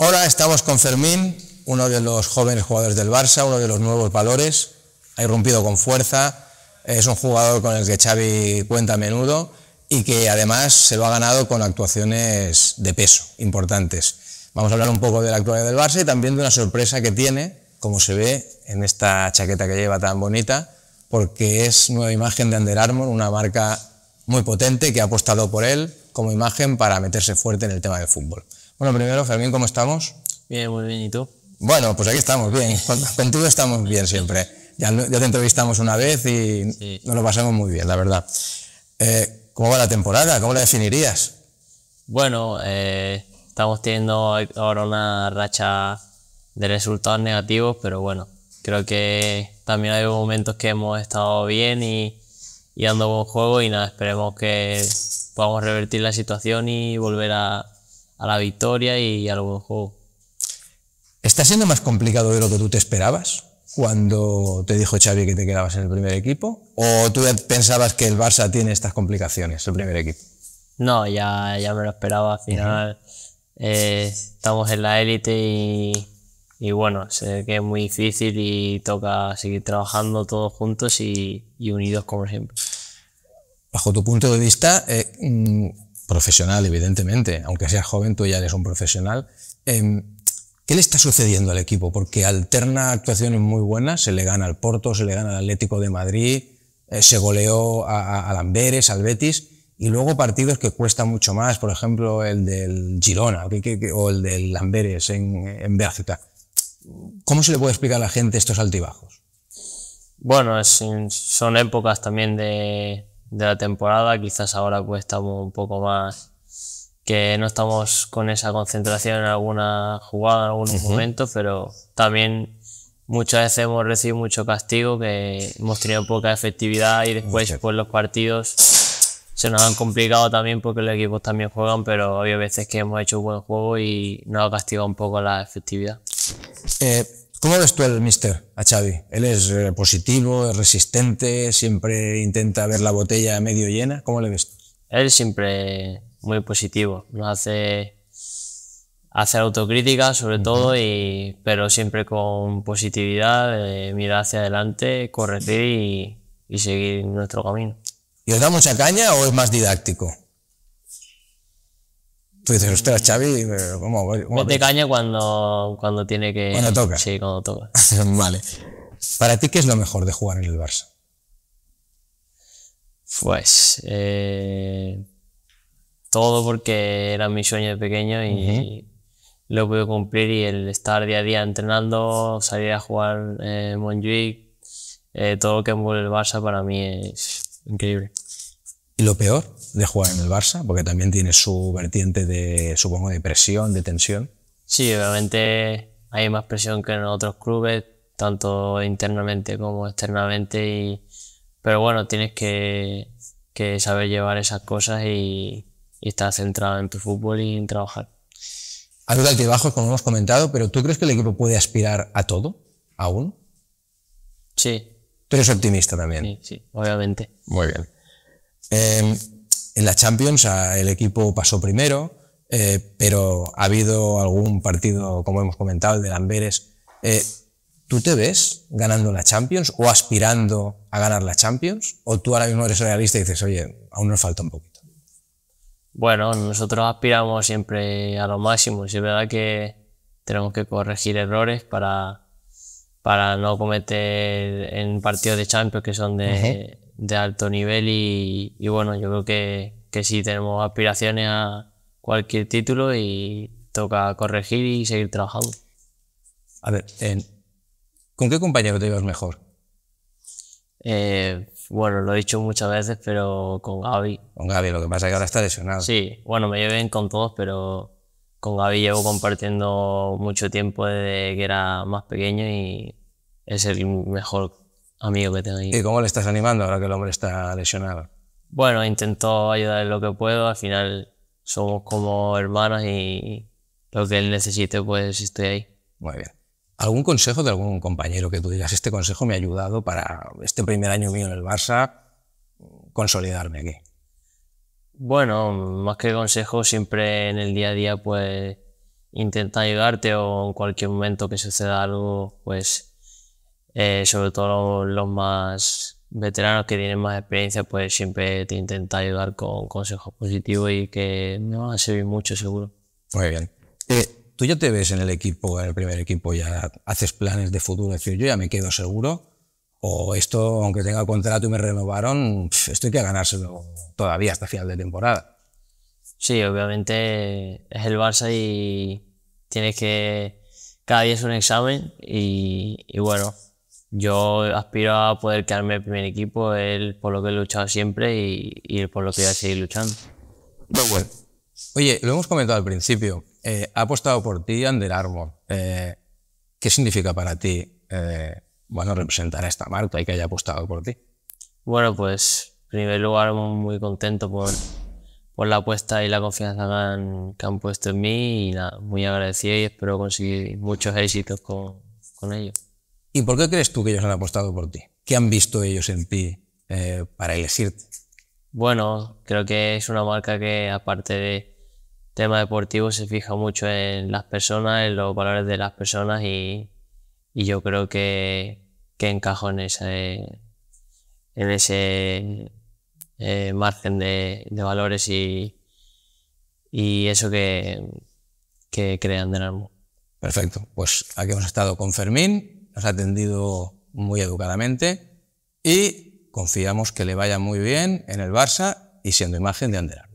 Ahora estamos con Fermín, uno de los jóvenes jugadores del Barça, uno de los nuevos valores. Ha irrumpido con fuerza. Es un jugador con el que Xavi cuenta a menudo y que además se lo ha ganado con actuaciones de peso importantes. Vamos a hablar un poco de la actualidad del Barça y también de una sorpresa que tiene, como se ve en esta chaqueta que lleva tan bonita, porque es nueva imagen de Under Armour, una marca muy potente que ha apostado por él como imagen para meterse fuerte en el tema del fútbol. Bueno, primero, Fermín, ¿cómo estamos? Bien, muy bien, ¿y tú? Bueno, pues aquí estamos, bien. tú estamos bien siempre. Ya, ya te entrevistamos una vez y nos lo pasamos muy bien, la verdad. Eh, ¿Cómo va la temporada? ¿Cómo la definirías? Bueno, eh, estamos teniendo ahora una racha de resultados negativos, pero bueno, creo que también hay momentos que hemos estado bien y, ando con buen juego y nada, esperemos que podamos revertir la situación y volver a, a la victoria y al buen juego. ¿Está siendo más complicado de lo que tú te esperabas cuando te dijo Xavi que te quedabas en el primer equipo? ¿O tú pensabas que el Barça tiene estas complicaciones, el primer equipo? No, ya, ya me lo esperaba. Al final eh, estamos en la élite y, y, bueno, sé que es muy difícil y toca seguir trabajando todos juntos y, unidos como siempre. Bajo tu punto de vista, eh, mm, profesional, evidentemente, aunque seas joven, tú ya eres un profesional. Em, ¿Qué le está sucediendo al equipo? Porque alterna actuaciones muy buenas, se le gana al Porto, se le gana al Atlético de Madrid, eh, se goleó a, a, al al Betis, y luego partidos que cuestan mucho más, por ejemplo, el del Girona o el del Amberes en, en ¿Cómo se le puede explicar a la gente estos altibajos? Bueno, son épocas también de, de la temporada, quizás ahora pues estamos un poco más que no estamos con esa concentración en alguna jugada, en algún momento, pero también muchas veces hemos recibido mucho castigo, que hemos tenido poca efectividad y después pues los partidos se nos han complicado también porque los equipos también juegan, pero había veces que hemos hecho un buen juego y nos ha castigado un poco la efectividad. Eh ¿Cómo ves tú el mister, a Xavi? Él es eh, positivo, es resistente, siempre intenta ver la botella medio llena. ¿Cómo le ves tú? Él siempre muy positivo, nos hace, hace autocrítica sobre todo, pero siempre con positividad, eh, mira hacia adelante, corregir y, y seguir nuestro camino. ¿Y os da mucha caña o es más didáctico? Tú dices, ostras, Xavi, ¿cómo? cómo Mete caña cuando, cuando tiene que. Cuando toca. Sí, cuando toca. vale. ¿Para ti qué es lo mejor de jugar en el Barça? Pues. Eh, todo porque era mi sueño de pequeño y, lo pude cumplir y el estar día a día entrenando, salir a jugar eh, en eh, todo lo que envuelve el Barça para mí es increíble. Y lo peor de jugar en el Barça, porque también tiene su vertiente de, supongo, de presión, de tensión. Sí, obviamente hay más presión que en otros clubes, tanto internamente como externamente, y, pero bueno, tienes que, saber llevar esas cosas y, estar centrado en tu fútbol y en trabajar. Algo de altibajos, como hemos comentado, pero ¿tú crees que el equipo puede aspirar a todo aún? Sí. Tú eres optimista también. Sí, sí, obviamente. Muy bien. Em, en la Champions el equipo pasó primero, eh, pero ha habido algún partido, como hemos comentado, el de Lamberes. Eh, ¿Tú te ves ganando la Champions o aspirando a ganar la Champions? ¿O tú ahora mismo eres realista y dices, oye, aún nos falta un poquito? Bueno, nosotros aspiramos siempre a lo máximo. y es verdad que tenemos que corregir errores para, para no cometer en partidos de Champions que son de, de alto nivel y, bueno, yo creo que, que sí tenemos aspiraciones a cualquier título y toca corregir y seguir trabajando. A ver, ¿con qué compañero te llevas mejor? Eh, bueno, lo he dicho muchas veces, pero con Gaby. Con Gaby, lo que pasa es que ahora está lesionado. Sí, bueno, me lleven con todos, pero con Gaby llevo compartiendo mucho tiempo desde que era más pequeño y es el mejor amigo que tengo ahí. ¿Y cómo le estás animando ahora que el hombre está lesionado? Bueno, intento ayudar en lo que puedo. Al final somos como hermanos y lo que él necesite, pues estoy ahí. Muy bien. ¿Algún consejo de algún compañero que tú digas, este consejo me ha ayudado para este primer año mío en el Barça consolidarme aquí? Bueno, más que consejo, siempre en el día a día, pues intenta ayudarte o en cualquier momento que suceda algo, pues eh, sobre todo los, más veteranos que tienen más experiencia, pues siempre te intenta ayudar con consejos positivos y que me van a servir mucho seguro. Muy bien. Eh, ¿Tú ya te ves en el equipo, en el primer equipo, ya haces planes de futuro? Es decir, yo ya me quedo seguro o esto, aunque tenga contrato y me renovaron, esto hay que ganárselo todavía hasta final de temporada. Sí, obviamente es el Barça y tienes que. Cada día es un examen y bueno, yo aspiro a poder quedarme en el primer equipo, él por lo que he luchado siempre y, por lo que voy a seguir luchando. Pues bueno. Oye, lo hemos comentado al principio, eh, ha apostado por ti Under Armour. Eh, ¿Qué significa para ti eh, bueno, representar a esta marca y que haya apostado por ti? Bueno, pues en primer lugar muy contento por, la apuesta y la confianza que han, puesto en mí y nada, muy agradecido y espero conseguir muchos éxitos con, con ellos. ¿Y por qué crees tú que ellos han apostado por ti? ¿Qué han visto ellos en ti eh, para elegirte? Bueno, creo que es una marca que aparte de tema deportivo, se fija mucho en las personas, en los valores de las personas y, yo creo que, encajo en ese, en ese eh, margen de, valores y, eso que, que crean de Narmo. Perfecto, pues aquí hemos estado con Fermín, nos ha atendido muy educadamente y confiamos que le vaya muy bien en el Barça y siendo imagen de Anderar.